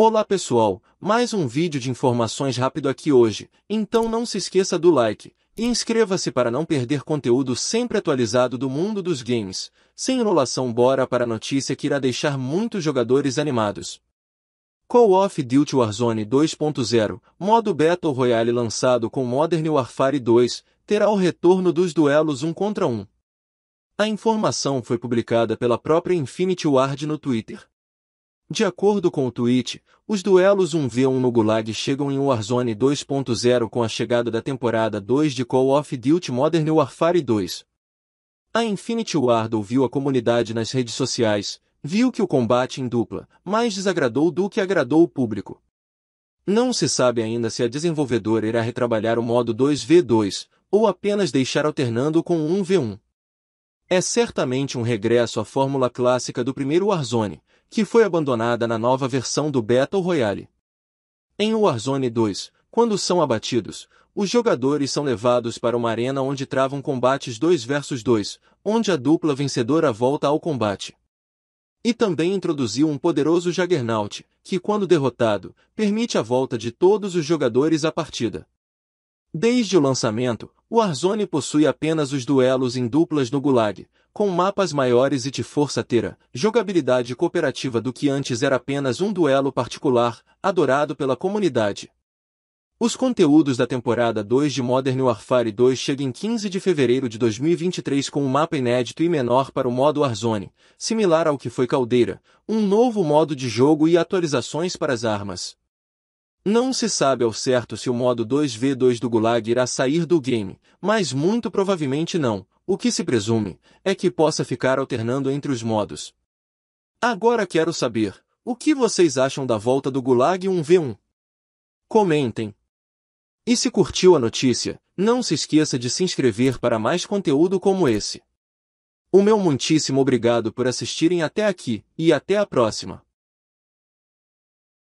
Olá pessoal, mais um vídeo de informações rápido aqui hoje, então não se esqueça do like e inscreva-se para não perder conteúdo sempre atualizado do mundo dos games. Sem enrolação bora para a notícia que irá deixar muitos jogadores animados. Call of Duty Warzone 2.0, modo Battle Royale lançado com Modern Warfare 2, terá o retorno dos duelos um contra um. A informação foi publicada pela própria Infinity Ward no Twitter. De acordo com o tweet, os duelos 1v1 no Gulag chegam em Warzone 2.0 com a chegada da temporada 2 de Call of Duty Modern Warfare 2. A Infinity Ward ouviu a comunidade nas redes sociais, viu que o combate em dupla mais desagradou do que agradou o público. Não se sabe ainda se a desenvolvedora irá retrabalhar o modo 2v2, ou apenas deixar alternando com 1v1. É certamente um regresso à fórmula clássica do primeiro Warzone, que foi abandonada na nova versão do Battle Royale. Em Warzone 2, quando são abatidos, os jogadores são levados para uma arena onde travam combates 2 versus 2, onde a dupla vencedora volta ao combate. E também introduziu um poderoso Jaggernaut, que quando derrotado, permite a volta de todos os jogadores à partida. Desde o lançamento, o Arzoni possui apenas os duelos em duplas no Gulag, com mapas maiores e de força terá jogabilidade cooperativa do que antes era apenas um duelo particular, adorado pela comunidade. Os conteúdos da temporada 2 de Modern Warfare 2 chegam em 15 de fevereiro de 2023 com um mapa inédito e menor para o modo Warzone, similar ao que foi Caldeira, um novo modo de jogo e atualizações para as armas. Não se sabe ao certo se o modo 2v2 do Gulag irá sair do game, mas muito provavelmente não, o que se presume é que possa ficar alternando entre os modos. Agora quero saber, o que vocês acham da volta do Gulag 1v1? Comentem! E se curtiu a notícia, não se esqueça de se inscrever para mais conteúdo como esse. O meu muitíssimo obrigado por assistirem até aqui, e até a próxima!